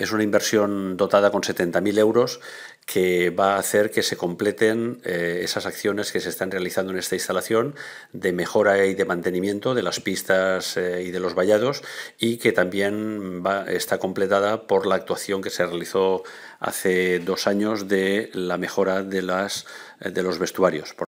Es una inversión dotada con 70.000 euros que va a hacer que se completen eh, esas acciones que se están realizando en esta instalación de mejora y de mantenimiento de las pistas eh, y de los vallados y que también va, está completada por la actuación que se realizó hace dos años de la mejora de, las, eh, de los vestuarios.